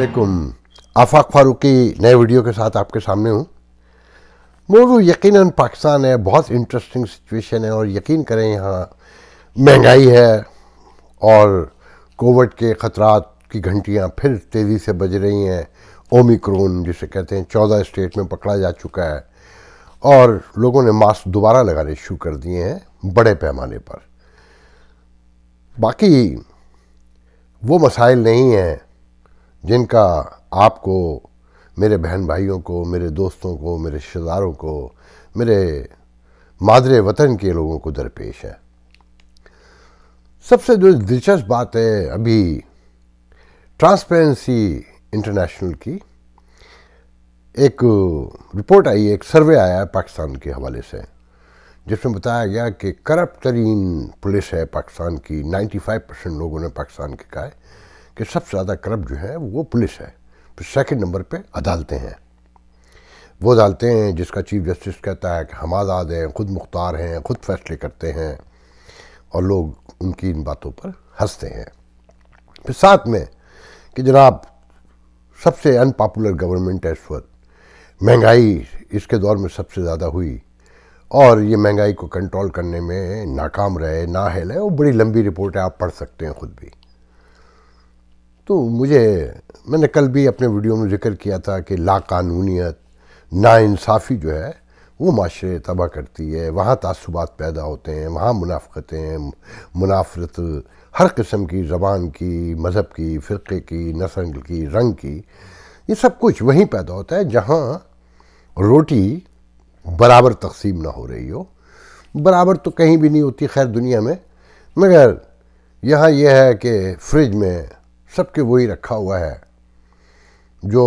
असलकुम आफाक फारूकी नए वीडियो के साथ आपके सामने हूँ मोरू यकीन पाकिस्तान है बहुत इंटरेस्टिंग सिचुएशन है और यकीन करें यहाँ महंगाई है और कोविड के ख़तरात की घंटियाँ फिर तेज़ी से बज रही हैं ओमिक्रोन जिसे कहते हैं चौदह स्टेट में पकड़ा जा चुका है और लोगों ने मास्क दोबारा लगाने शुरू कर दिए हैं बड़े पैमाने पर बाकी वो मसाइल नहीं हैं जिनका आपको मेरे बहन भाइयों को मेरे दोस्तों को मेरे रिश्तेदारों को मेरे मादरे वतन के लोगों को दरपेश है सबसे जो दिलचस्प बात है अभी ट्रांसपेरेंसी इंटरनेशनल की एक रिपोर्ट आई एक सर्वे आया है पाकिस्तान के हवाले से जिसमें बताया गया कि करप्ट तरीन पुलिस है पाकिस्तान की 95 परसेंट लोगों ने पाकिस्तान के कहा है कि सबसे ज़्यादा करप्ट जो है वो पुलिस है फिर सेकेंड नंबर पर अदालतें हैं वो अदालतें हैं जिसका चीफ जस्टिस कहता है कि हम आज़ाद हैं खुद मुख्तार हैं खुद फैसले करते हैं और लोग उनकी इन बातों पर हंसते हैं फिर साथ में कि जनाब सबसे अनपॉपुलर गवर्नमेंट है इस वक्त महंगाई इसके दौर में सबसे ज़्यादा हुई और ये महंगाई को कंट्रोल करने में नाकाम रहे ना है वो बड़ी लंबी रिपोर्ट है आप पढ़ सकते हैं ख़ुद भी तो मुझे मैंने कल भी अपने वीडियो में जिक्र किया था कि लाकानूनीत नाानसाफ़ी जो है वो माशरे तबाह करती है वहाँ तसुबात पैदा होते हैं वहाँ मुनाफ़तें मुनाफरत हर किस्म की ज़बान की मज़हब की फ़िरक़े की नसल की रंग की ये सब कुछ वहीं पैदा होता है जहाँ रोटी बराबर तकसीम ना हो रही हो बराबर तो कहीं भी नहीं होती खैर दुनिया में मगर यहाँ यह है कि फ्रिज में सबके वही रखा हुआ है जो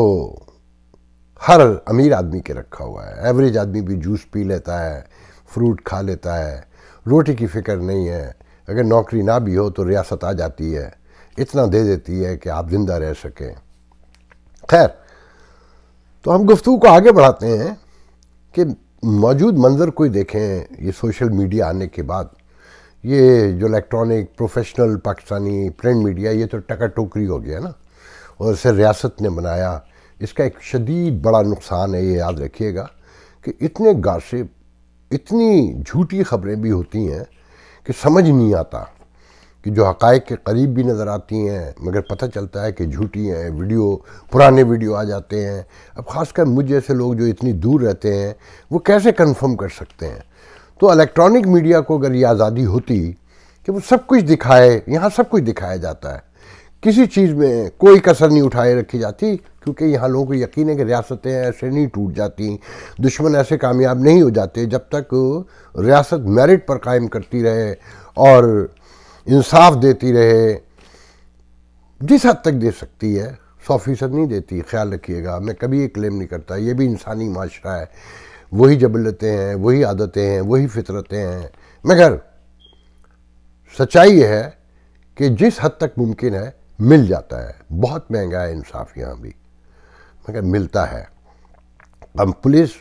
हर अमीर आदमी के रखा हुआ है एवरेज आदमी भी जूस पी लेता है फ्रूट खा लेता है रोटी की फिक्र नहीं है अगर नौकरी ना भी हो तो रियासत आ जाती है इतना दे देती है कि आप ज़िंदा रह सकें खैर तो हम गुफ्तु को आगे बढ़ाते हैं कि मौजूद मंज़र कोई देखें ये सोशल मीडिया आने के बाद ये जो electronic professional Pakistani print media ये तो टका टोकरी हो गया ना और इसे रियासत ने बनाया इसका एक शदीद बड़ा नुकसान है ये याद रखिएगा कि इतने गासिब इतनी झूठी खबरें भी होती हैं कि समझ नहीं आता कि जो हक़ के करीब भी नज़र आती हैं मगर पता चलता है कि झूठी हैं वीडियो पुराने वीडियो आ जाते हैं अब ख़ासकर मुझ जैसे लोग जो इतनी दूर रहते हैं वो कैसे कंफर्म कर सकते हैं तो इलेक्ट्रॉनिक मीडिया को अगर ये आज़ादी होती कि वो सब कुछ दिखाए यहाँ सब कुछ दिखाया जाता है किसी चीज़ में कोई कसर नहीं उठाए रखी जाती क्योंकि यहाँ लोगों को यकीन है कि रियासतें ऐसे नहीं टूट जाती दुश्मन ऐसे कामयाब नहीं हो जाते जब तक रियासत मेरिट पर कायम करती रहे और इंसाफ देती रहे जिस हद तक दे सकती है सौ फीसद नहीं देती ख्याल रखिएगा मैं कभी ये क्लेम नहीं करता ये भी इंसानी माशरा है वही जबलतें हैं वही आदतें हैं वही फितरतें हैं मगर सच्चाई यह है कि जिस हद तक मुमकिन है मिल जाता है बहुत महंगा है इंसाफ यहाँ भी मगर मिलता है हम पुलिस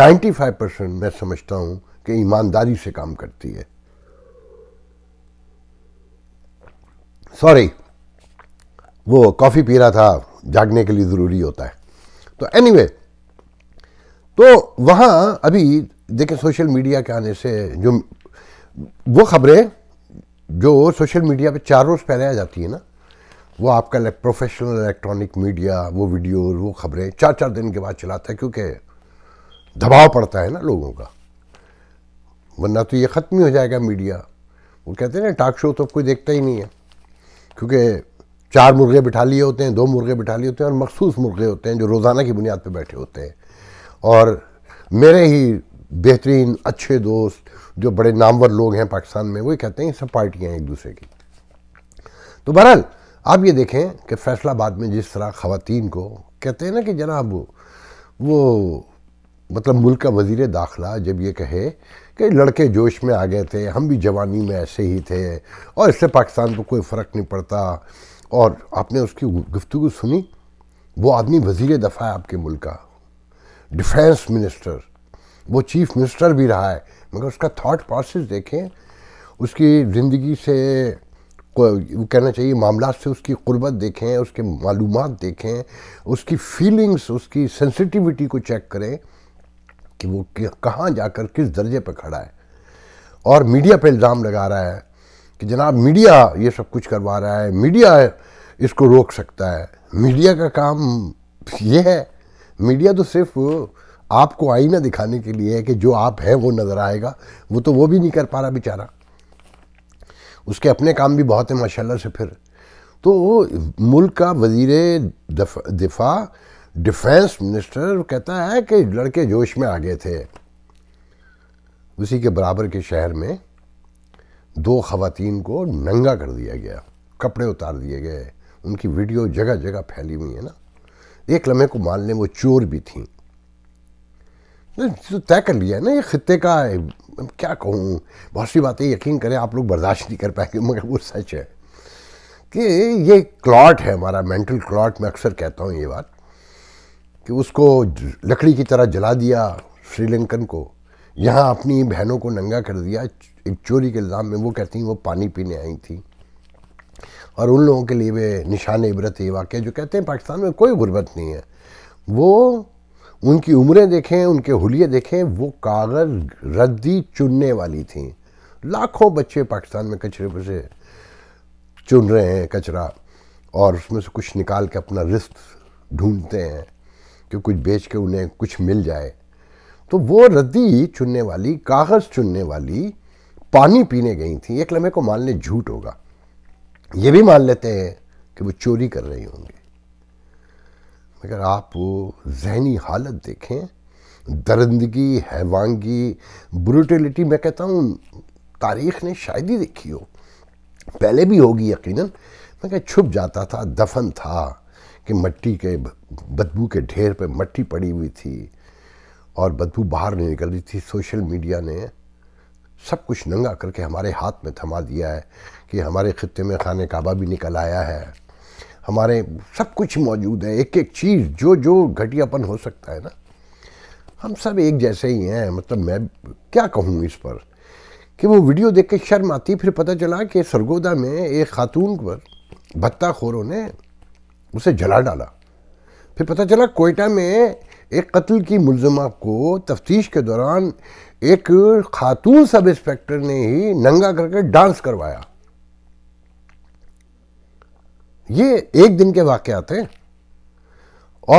95 परसेंट मैं समझता हूँ कि ईमानदारी से काम करती है सॉरी वो कॉफ़ी पी रहा था जागने के लिए ज़रूरी होता है तो एनीवे anyway, तो वहाँ अभी देखिए सोशल मीडिया के आने से जो वो खबरें जो सोशल मीडिया पे चार रोज़ आ जाती है ना वो आपका प्रोफेशनल इलेक्ट्रॉनिक मीडिया वो वीडियो वो खबरें चार चार दिन के बाद चलाता है क्योंकि दबाव पड़ता है ना लोगों का वरना तो ये ख़त्म ही हो जाएगा मीडिया वो कहते हैं ना टाक शो तो कोई देखता ही नहीं है क्योंकि चार मुर्गे बिठा लिए होते हैं दो मुर्गे बिठा लिए होते हैं और मखसूस मुर्गे होते हैं जो रोज़ाना की बुनियाद पर बैठे होते हैं और मेरे ही बेहतरीन अच्छे दोस्त जो बड़े नामवर लोग हैं पाकिस्तान में वो कहते हैं सब पार्टियाँ एक दूसरे की तो बहरहाल आप ये देखें कि फैसलाबाद में जिस तरह ख़वान को कहते हैं ना कि जनाब वो वो मतलब मुल्क का वजीर दाखला जब ये कहे कि लड़के जोश में आ गए थे हम भी जवानी में ऐसे ही थे और इससे पाकिस्तान को कोई फ़र्क नहीं पड़ता और आपने उसकी गुफ्तु सुनी वो आदमी वजीर दफ़ा है आपके मुल्क का डिफेंस मिनिस्टर वो चीफ मिनिस्टर भी रहा है मगर उसका थॉट प्रोसेस देखें उसकी ज़िंदगी से कहना चाहिए मामला से उसकी गुर्बत देखें उसके मालूम देखें उसकी फीलिंग्स उसकी सेंसिटिविटी को चेक करें कि वो कहाँ जाकर किस दर्जे पर खड़ा है और मीडिया पे इल्ज़ाम लगा रहा है कि जनाब मीडिया ये सब कुछ करवा रहा है मीडिया इसको रोक सकता है मीडिया का काम ये है मीडिया तो सिर्फ आपको आईना दिखाने के लिए है कि जो आप हैं वो नज़र आएगा वो तो वो भी नहीं कर पा रहा बेचारा उसके अपने काम भी बहुत हैं माशाल्लाह से फिर तो मुल्क का वजीर दिफा डिफेंस मिनिस्टर कहता है कि लड़के जोश में आ गए थे उसी के बराबर के शहर में दो खातन को नंगा कर दिया गया कपड़े उतार दिए गए उनकी वीडियो जगह जगह फैली हुई है ना एक लम्हे को मान लें वो चोर भी थी तो तय कर लिया है ना ये खत्े का है क्या कहूँ बहुत सी बातें यकीन करें आप लोग बर्दाश्त नहीं कर पाएंगे मगर वो सच है कि ये क्लॉट है हमारा मेंटल क्लॉट मैं अक्सर कहता हूँ ये बात कि उसको लकड़ी की तरह जला दिया श्रीलंकन को यहाँ अपनी बहनों को नंगा कर दिया एक चोरी के इल्ज़ाम में वो कहती हैं वो पानी पीने आई थी और उन लोगों के लिए वे निशान इबरत ये वाक़ जो कहते हैं पाकिस्तान में कोई गुर्बत नहीं है वो उनकी उम्रें देखें उनके हुलिये देखें वो कागज़ रद्दी चुनने वाली थी लाखों बच्चे पाकिस्तान में कचरे पर से चुन रहे हैं कचरा और उसमें से कुछ निकाल के अपना रिस्क ढूंढते हैं कि कुछ बेच के उन्हें कुछ मिल जाए तो वो रद्दी चुनने वाली कागज़ चुनने वाली पानी पीने गई थी एक लम्हे को मान लें झूठ होगा ये भी मान लेते हैं कि वो चोरी कर रही होंगी मगर आप वो जहनी हालत देखें दरंदगी हैवानगी ब्रूटेलिटी मैं कहता हूँ तारीख ने शायद ही देखी हो पहले भी होगी यकीनन कह छुप जाता था दफन था कि मट्टी के बदबू के ढेर पे मट्टी पड़ी हुई थी और बदबू बाहर नहीं निकल रही थी सोशल मीडिया ने सब कुछ नंगा करके हमारे हाथ में थमा दिया है कि हमारे ख़त्े में खाने काबा भी निकल आया है हमारे सब कुछ मौजूद है एक एक चीज़ जो जो घटियापन हो सकता है ना हम सब एक जैसे ही हैं मतलब मैं क्या कहूँ इस पर कि वो वीडियो देख के शर्म आती फिर पता चला कि सरगोदा में एक खातून पर भत्ता खोरों ने उसे जला डाला फिर पता चला कोयटा में एक कत्ल की मुलजमा को तफ्तीश के दौरान एक खातून सब इंस्पेक्टर ने ही नंगा करके डांस करवाया ये एक दिन के वाक हैं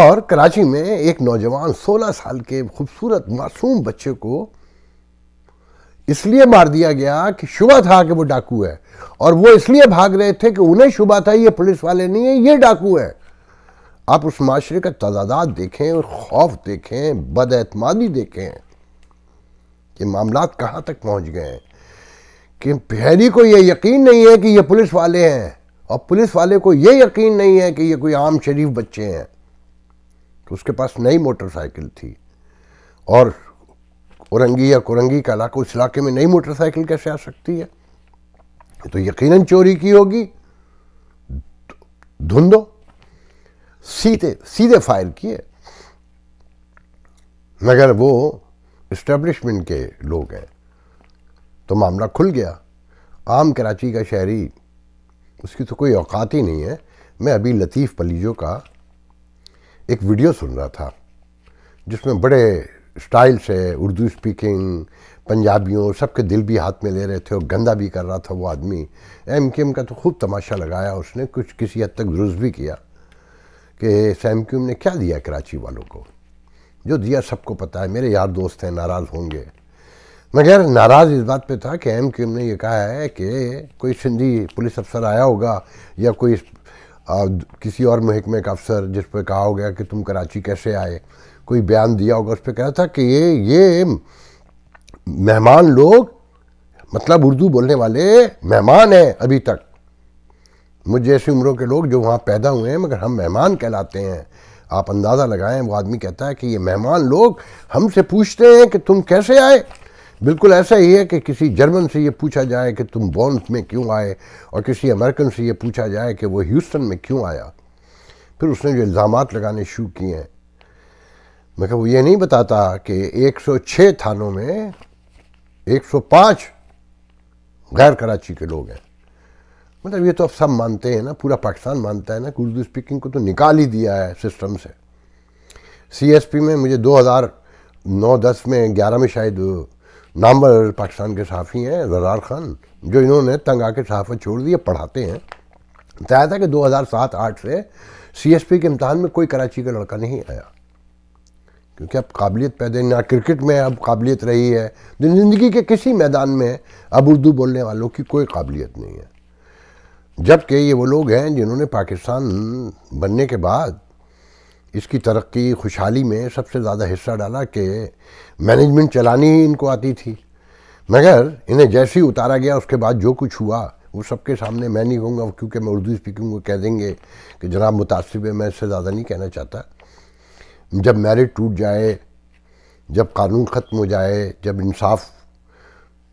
और कराची में एक नौजवान 16 साल के खूबसूरत मासूम बच्चे को इसलिए मार दिया गया कि शुभ था कि वो डाकू है और वो इसलिए भाग रहे थे कि उन्हें शुभ था ये पुलिस वाले नहीं है ये डाकू है आप उस माशरे का तजादात देखें और खौफ देखें बदअतमादी देखें कि मामला कहाँ तक पहुँच गए हैं कि पहली को यह यकीन नहीं है कि यह पुलिस वाले हैं और पुलिस वाले को यह यकीन नहीं है कि यह कोई आम शरीफ बच्चे हैं तो उसके पास नई मोटरसाइकिल थी और औरंगी या कुरंगी का इलाका उस इलाके में नई मोटरसाइकिल कैसे आ सकती है तो यकीनन चोरी की होगी धुंधो सीधे सीधे फायर किए मगर वो इस्टेब्लिशमेंट के लोग हैं तो मामला खुल गया आम कराची का शहरी उसकी तो कोई औकात ही नहीं है मैं अभी लतीफ़ पलीजो का एक वीडियो सुन रहा था जिसमें बड़े स्टाइल से उर्दू स्पीकिंग पंजाबियों सबके दिल भी हाथ में ले रहे थे और गंदा भी कर रहा था वो आदमी एम के एम का तो खूब तमाशा लगाया उसने कुछ किसी हद तक दुरुस्त भी किया कि सैम क्यूम ने क्या दिया कराची वालों को जो दिया सबको पता है मेरे यार दोस्त हैं नाराज़ होंगे मगर नाराज़ इस बात पे था कि एम क्यूम ने यह कहा है कि कोई सिंधी पुलिस अफसर आया होगा या कोई आ, किसी और महकमे का अफसर जिस पर कहा हो गया कि तुम कराची कैसे आए कोई बयान दिया होगा उस पर कहा था कि ये ये मेहमान लोग मतलब उर्दू बोलने वाले मेहमान हैं अभी तक मुझ जैसी उम्रों के लोग जो वहाँ पैदा हुए हैं मगर हम मेहमान कहलाते हैं आप अंदाज़ा लगाएं वो आदमी कहता है कि ये मेहमान लोग हमसे पूछते हैं कि तुम कैसे आए बिल्कुल ऐसा ही है कि किसी जर्मन से ये पूछा जाए कि तुम बॉन्स में क्यों आए और किसी अमेरिकन से ये पूछा जाए कि वो ह्यूस्टन में क्यों आया फिर उसने जो इल्ज़ाम लगाने शुरू किए हैं मगर वो ये नहीं बताता कि 106 थानों में 105 गैर कराची के लोग हैं मतलब ये तो अब सब मानते हैं ना पूरा पाकिस्तान मानता है ना कि उर्दू स्पीकिंग को तो निकाल ही दिया है सिस्टम से सीएसपी में मुझे 2009 10 में 11 में शायद नामवर पाकिस्तान के सहाफ़ी हैं जरार खान जो इन्होंने तंग आके सहाफत छोड़ दिया पढ़ाते हैं बताया था कि 2007-8 से सीएसपी के इम्तहान में कोई कराची का लड़का नहीं आया क्योंकि अब काबिलियत पैदा ना क्रिकेट में अब काबिलियत रही है ज़िंदगी के किसी मैदान में अब उर्दू बोलने वालों की कोई काबिलियत नहीं है जबकि ये वो लोग हैं जिन्होंने पाकिस्तान बनने के बाद इसकी तरक्की खुशहाली में सबसे ज़्यादा हिस्सा डाला कि मैनेजमेंट चलानी ही इनको आती थी मगर इन्हें जैसे ही उतारा गया उसके बाद जो कुछ हुआ वो सबके सामने मैं नहीं कहूँगा क्योंकि मैं उर्दू स्पीकिंग को कह देंगे कि जनाब मुतासिब है मैं इससे ज़्यादा नहीं कहना चाहता जब मैरिट टूट जाए जब कानून ख़त्म हो जाए जब इंसाफ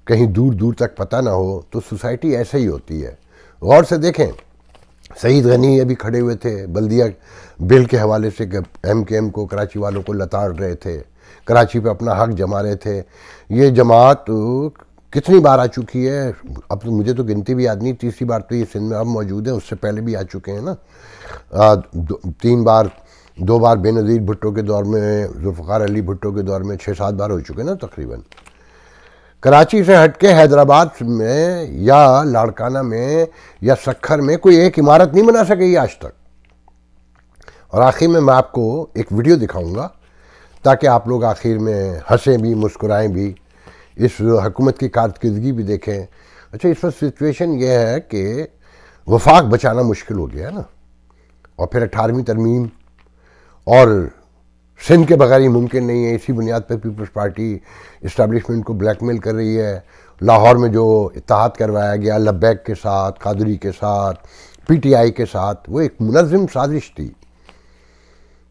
कहीं दूर दूर तक पता ना हो तो सोसाइटी ऐसे ही होती है गौर से देखें सईद गनी अभी खड़े हुए थे बल्दिया बिल के हवाले से एम के एम को कराची वालों को लताड़ रहे थे कराची पे अपना हक जमा रहे थे ये जमात कितनी बार आ चुकी है अब तो मुझे तो गिनती भी याद नहीं तीसरी बार तो ये सिंध में अब मौजूद है उससे पहले भी आ चुके हैं ना आ, दो, तीन बार दो बार बेनज़ीर भुट्टो के दौर में जुल्फ़ार अली भुट्टो के दौर में छः सात बार हो चुके हैं ना तकरीबन कराची से हटके हैदराबाद में या लाड़काना में या सखर में कोई एक इमारत नहीं बना सकेगी आज तक और आखिर में मैं आपको एक वीडियो दिखाऊंगा ताकि आप लोग आखिर में हंसें भी मुस्कुराएं भी इस हुकूमत की कारदगी भी देखें अच्छा इस वक्त सिचुएशन ये है कि वफाक बचाना मुश्किल हो गया है ना और फिर अठारहवीं तरमीम और सिंध के बगैर ही मुमकिन नहीं है इसी बुनियाद पर पीपल्स पार्टी इस्टबलिशमेंट को ब्लैकमेल कर रही है लाहौर में जो इतिहाद करवाया गया लब्बैक के साथ कादरी के साथ पीटीआई के साथ वो एक मुनजम साजिश थी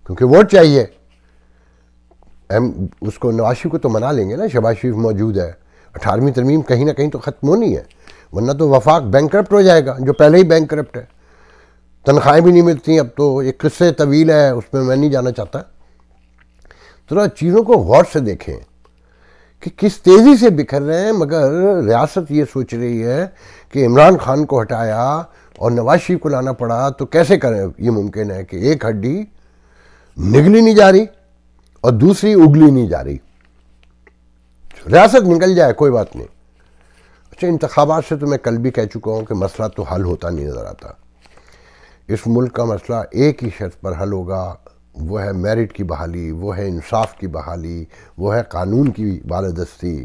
क्योंकि वोट चाहिए हम उसको नवाज को तो मना लेंगे ना शबाज शरीफ मौजूद है अठारहवीं तरमीम कहीं ना कहीं तो ख़त्म होनी है वरना तो वफाक बैंक हो जाएगा जो पहले ही बैंक है तनख्वाहें भी नहीं मिलती अब तो एक किस्से तवील है उसमें मैं नहीं जाना चाहता थोड़ा चीज़ों को गौर से देखें कि किस तेज़ी से बिखर रहे हैं मगर रियासत ये सोच रही है कि इमरान खान को हटाया और नवाज शरीफ को लाना पड़ा तो कैसे करें ये मुमकिन है कि एक हड्डी निगली नहीं जा रही और दूसरी उगली नहीं जा रही रियासत निकल जाए कोई बात नहीं अच्छा इंतबात से तो मैं कल भी कह चुका हूँ कि मसला तो हल होता नहीं नज़र आता इस मुल्क का मसला एक ही शर्त पर हल होगा वो है मेरिट की बहाली वो है इंसाफ की बहाली वो है कानून की बालदस्ती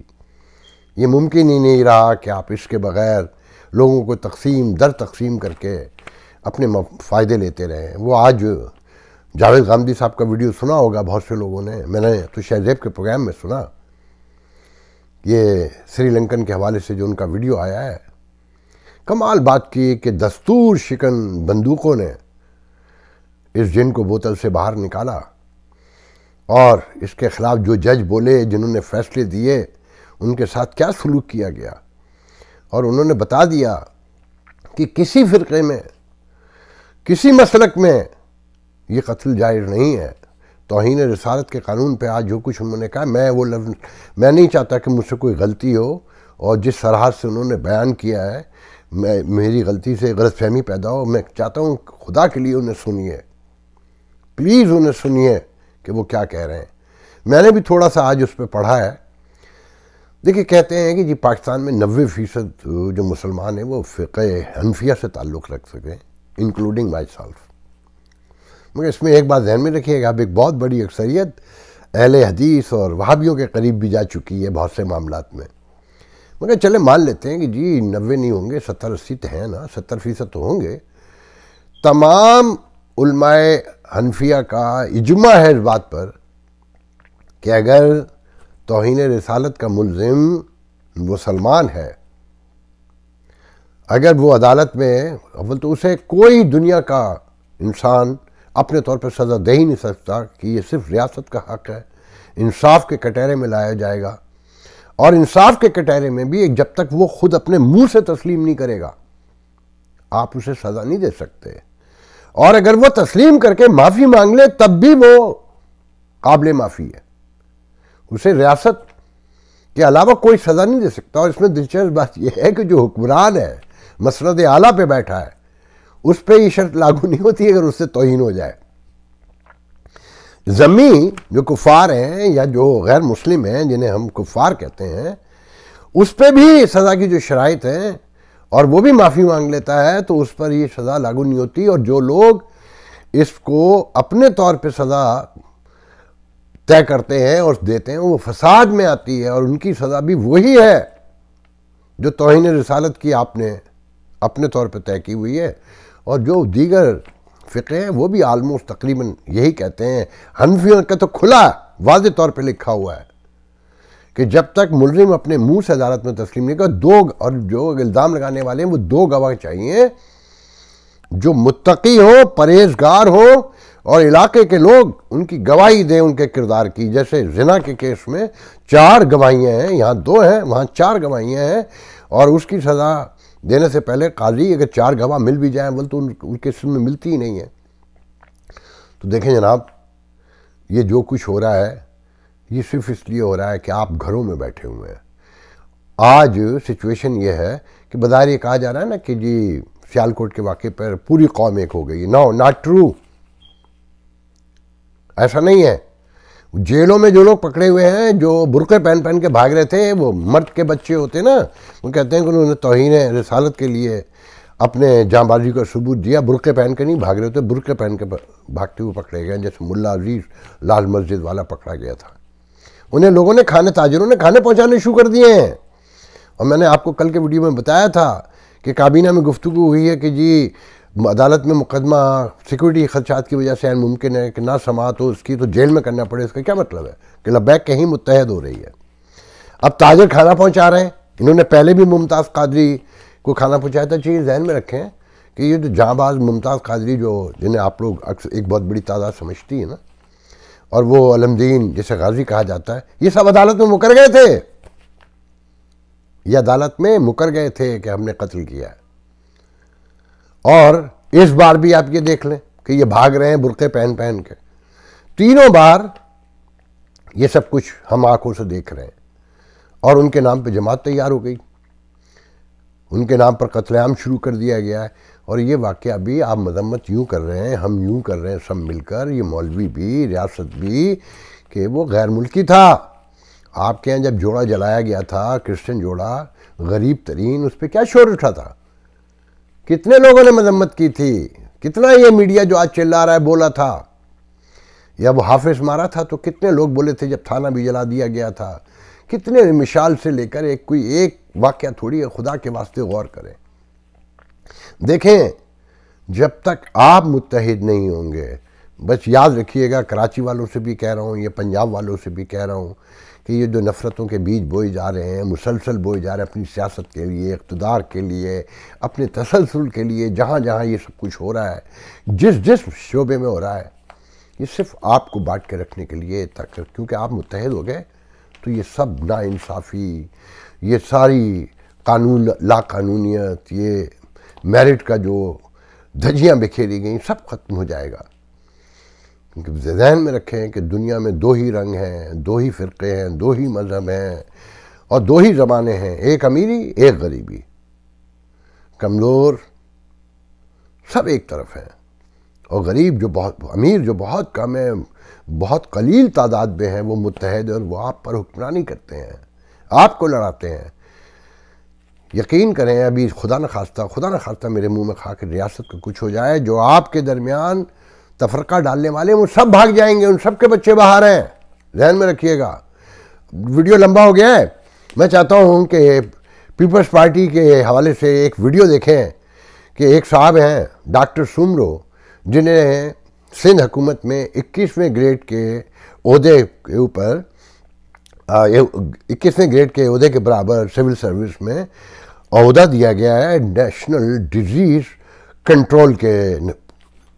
ये मुमकिन ही नहीं रहा कि आप इसके बग़ैर लोगों को तकसीम दर तकसीम करके अपने फ़ायदे लेते रहें वो आज जावेद गांधी साहब का वीडियो सुना होगा बहुत से लोगों ने मैंने तो शहजेब के प्रोग्राम में सुना ये श्रीलंकन के हवाले से जो उनका वीडियो आया है कमाल बात की कि दस्तूर शिकन बंदूकों ने इस जिन को बोतल से बाहर निकाला और इसके ख़िलाफ़ जो जज बोले जिन्होंने फैसले दिए उनके साथ क्या सलूक किया गया और उन्होंने बता दिया कि किसी फ़िरके में किसी मसलक में ये कत्ल जाहिर नहीं है तोहन रसालत के कानून पे आज जो कुछ उन्होंने कहा मैं वो लफ्ज मैं नहीं चाहता कि मुझसे कोई गलती हो और जिस तरह से उन्होंने बयान किया है मैं मेरी गलती से गलतफहमी पैदा हो मैं चाहता हूँ खुदा के लिए उन्हें सुनिए प्लीज़ उन्हें सुनिए कि वो क्या कह रहे हैं मैंने भी थोड़ा सा आज उस पर पढ़ा है देखिए कहते हैं कि जी पाकिस्तान में नबे फ़ीसद जो मुसलमान हैं वो फ़िक़ हनफिया से ताल्लुक़ रख सकें इंक्लूडिंग माई सेल्फ मगर इसमें एक बात जहन में रखिएगा अब एक बहुत बड़ी अक्सरियत अहल हदीस और वहाबियों के करीब भी जा चुकी है बहुत से मामला में मगर चले मान लेते हैं कि जी नबे नहीं होंगे सत्तर अस्सी तो हैं ना सत्तर फीसद तो होंगे तमाम उलमाए हनफिया का इजमा है इस बात पर कि अगर तोहन रसालत का मुलम मुसलमान है अगर वो अदालत में अव्वल तो उसे कोई दुनिया का इंसान अपने तौर पर सज़ा दे ही नहीं सकता कि ये सिर्फ रियासत का हक है इंसाफ के कटहरे में लाया जाएगा और इंसाफ के कटहरे में भी जब तक वो खुद अपने मुंह से तस्लीम नहीं करेगा आप उसे सज़ा नहीं दे सकते और अगर वो तस्लीम करके माफ़ी मांग ले तब भी वो काबिल माफ़ी है उसे रियासत के अलावा कोई सज़ा नहीं दे सकता और इसमें दिलचस्प बात यह है कि जो हुक्मरान है मसरद आला पे बैठा है उस पर यह शर्त लागू नहीं होती अगर उससे तोहन हो जाए ज़मी जो कुफ़ार हैं या जो गैर मुस्लिम हैं जिन्हें हम कुफ़ार कहते हैं उस पर भी सज़ा की जो शराइ हैं और वो भी माफ़ी मांग लेता है तो उस पर ये सज़ा लागू नहीं होती और जो लोग इसको अपने तौर पे सज़ा तय करते हैं और देते हैं वो फसाद में आती है और उनकी सज़ा भी वही है जो तोहन रसालत की आपने अपने तौर पर तय की हुई है और जो दीगर फ़िक्र हैं वो भी आलमोस्ट तकरीबन यही कहते हैं हनफियों का तो खुला वाज तौर पर लिखा हुआ है कि जब तक मुलिम अपने मुंह से अदालत में तस्लीम नहीं कर दो और जो इल्ज़ाम लगाने वाले हैं वो दो गवाह चाहिए जो मुतकी हो परहेजगार हो और इलाके के लोग उनकी गवाही दें उनके किरदार की जैसे जिना के केस में चार गवाहियाँ हैं यहाँ दो हैं वहाँ चार गवाहियाँ हैं और उसकी सज़ा देने से पहले काजी अगर चार गवाह मिल भी जाए बोल तो उनके सिम में मिलती ही नहीं है तो देखें जनाब ये जो कुछ हो रहा है ये सिर्फ इसलिए हो रहा है कि आप घरों में बैठे हुए हैं आज सिचुएशन ये है कि बाजार ये कहा जा रहा है ना कि जी सियालकोट के वाक़े पर पूरी कौम एक हो गई नो नॉट ट्रू ऐसा नहीं है जेलों में जो लोग पकड़े हुए हैं जो बुरके पहन पहन के भाग रहे थे वो मर्द के बच्चे होते ना वो कहते हैं कि उन्होंने तोहन रसालत के लिए अपने जाँबाजी का सबूत दिया बुरके पहन के नहीं भाग रहे होते बुरके पहन के भागते हुए पकड़े गए जैसे मुला अजीज़ लाल मस्जिद वाला पकड़ा गया था उन्हें लोगों ने खाने ताजरों ने खाने पहुँचाने शुरू कर दिए हैं और मैंने आपको कल के वीडियो में बताया था कि काबीना में गुफ्तु हुई है कि जी अदालत में मुकदमा सिक्योरिटी खदशात की वजह से मुमकिन है कि ना समात हो उसकी तो जेल में करना पड़े इसका क्या मतलब है कि लबैक कहीं मुतहद हो रही है अब ताजर खाना पहुँचा रहे हैं इन्होंने पहले भी मुमताज़ कादरी को खाना पहुँचाया था चाहिए जहन में रखें कि ये जो जाँबाज मुमताज़ कादरी जो जिन्हें आप लोग अक्सर एक बहुत बड़ी तादाद समझती है ना और वो अलमदीन जिसे गाजी कहा जाता है ये सब अदालत में मुकर गए थे ये अदालत में मुकर गए थे कि हमने कत्ल किया और इस बार भी आप ये देख लें कि ये भाग रहे हैं बुरके पहन पहन के तीनों बार ये सब कुछ हम आंखों से देख रहे हैं और उनके नाम पे जमात तैयार हो गई उनके नाम पर कत्लेआम शुरू कर दिया गया है और ये वाक़ अभी आप मजम्मत यूँ कर रहे हैं हम यूँ कर रहे हैं सब मिलकर ये मौलवी भी रियासत भी कि वो गैर मुल्की था आपके यहाँ जब जोड़ा जलाया गया था क्रिश्चियन जोड़ा गरीब तरीन उस पर क्या शोर उठा था कितने लोगों ने मजम्मत की थी कितना ये मीडिया जो आज चिल्ला रहा है बोला था या वो हाफिज मारा था तो कितने लोग बोले थे जब थाना भी जला दिया गया था कितने मिसाल से लेकर एक कोई एक वाक्य थोड़ी है खुदा के वास्ते गौर करें देखें जब तक आप मुतहद नहीं होंगे बस याद रखिएगा कराची वालों से भी कह रहा हूँ या पंजाब वालों से भी कह रहा हूँ कि ये जो नफ़रतों के बीज बोए जा रहे हैं मुसलसल बोए जा रहे हैं अपनी सियासत के लिए इकतदार के लिए अपने तसलसल के लिए जहाँ जहाँ ये सब कुछ हो रहा है जिस जिस शोबे में हो रहा है ये सिर्फ आपको बांट के रखने के लिए तक क्योंकि आप मुतहद हो गए तो ये सब नाानसाफ़ी ये सारी कानून ला कानूनीत ये मेरिट का जो धजियाँ बिखेरी गई सब खत्म हो जाएगा क्योंकि जहन में रखें कि दुनिया में दो ही रंग हैं दो ही फ़िरके हैं दो ही मज़हब हैं और दो ही ज़माने हैं एक अमीरी एक गरीबी कमज़ोर सब एक तरफ हैं और गरीब जो बहुत अमीर जो बहुत कम है बहुत कलील तादाद में हैं वो मुतहद और वो आप पर हुक्मरानी करते हैं आपको लड़ाते हैं यकीन करें अभी खुदा न खास्ता खुदा न खास्ता मेरे मुंह में खा के रियासत का कुछ हो जाए जो आपके दरमियान तफरका डालने वाले वो सब भाग जाएंगे उन सब के बच्चे बाहर हैं जहन में रखिएगा वीडियो लंबा हो गया है मैं चाहता हूँ कि पीपल्स पार्टी के हवाले से एक वीडियो देखें कि एक साहब हैं डॉक्टर सुमरो जिन्हें सिंध हुकूमत में इक्कीसवें ग्रेड के अहदे के ऊपर इक्कीसवें ग्रेड के अहदे के बराबर सिविल सर्विस में अहदा दिया गया है नेशनल डिजीज़ कंट्रोल के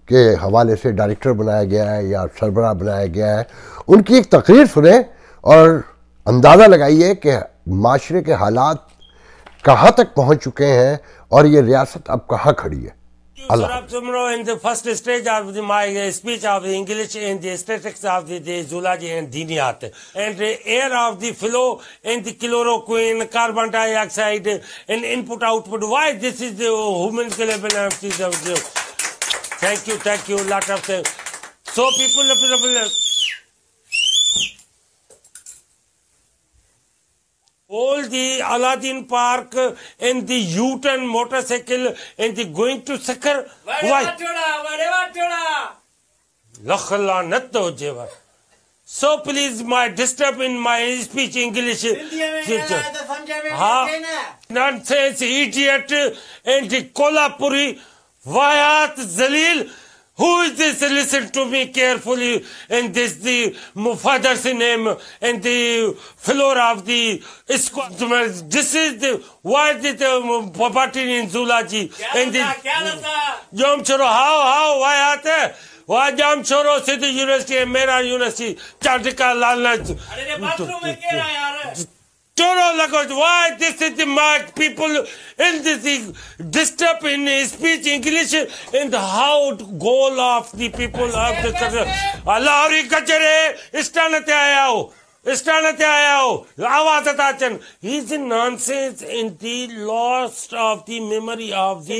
के हवाले से डायरेक्टर बनाया गया है या सरबरा बनाया गया है उनकी एक तकरीर सुने और अंदाज़ा लगाइए कि माशरे के हालात कहाँ तक पहुँच चुके हैं और ये रियासत अब कहाँ खड़ी है Allah. tomorrow in the first stage of the, my speech of English and the statistics of the, the zoology and diniat. And the air of the flow and the chloroquine, carbon dioxide and input output. Why this is the human level of the, the, Thank you, thank you, lot of things. So people, people, people all the Aladdin Park and the U-turn motorcycle and the going to Sakkar. Why? So please, my disturb in my speech English. Nonsense, idiot, and the Kolapuri, Wayat Zalil. Who is this? Listen to me carefully. And this the father's name and the floor of the squad. This is the why did the property in Zulaji? And the how how why are why jam choro city university and mera university? Chardika lalna. Are they bathroom? Where are they? Toro Lagos, why this is the mad people in this disturb in speech English and how goal of the people of the country. अल्लाह और कचरे स्टान ते आया हो स्टान ते आया हो आवाज अता चन he is nonsense in the lost of the memory of the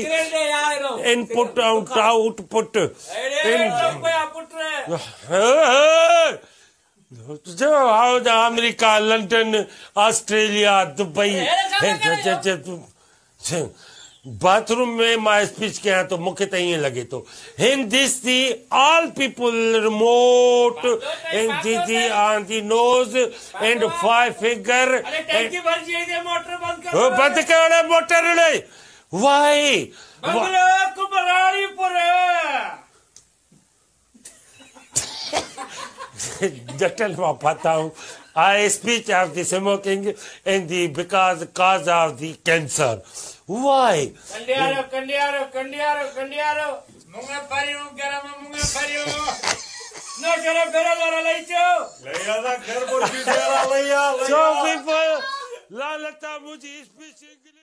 input out output in जो America London Australia Dubai bathroom में मां स्पीच कयां तो मुख्य तो ये लगे तो Hindi this all people remote and the to the nose and five finger बंद करो मोटर न वाहे I speak of the smoking and the because cause of the cancer. Why? Kandiaro, Kandiaro, Kandiaro, Kandiaro, Munga Pariu, Garama Munga Pariu. No, Gara Gara Gara Laito. Laya, Gara Gara Gara Laya. So people, Lalata Muji is speaking.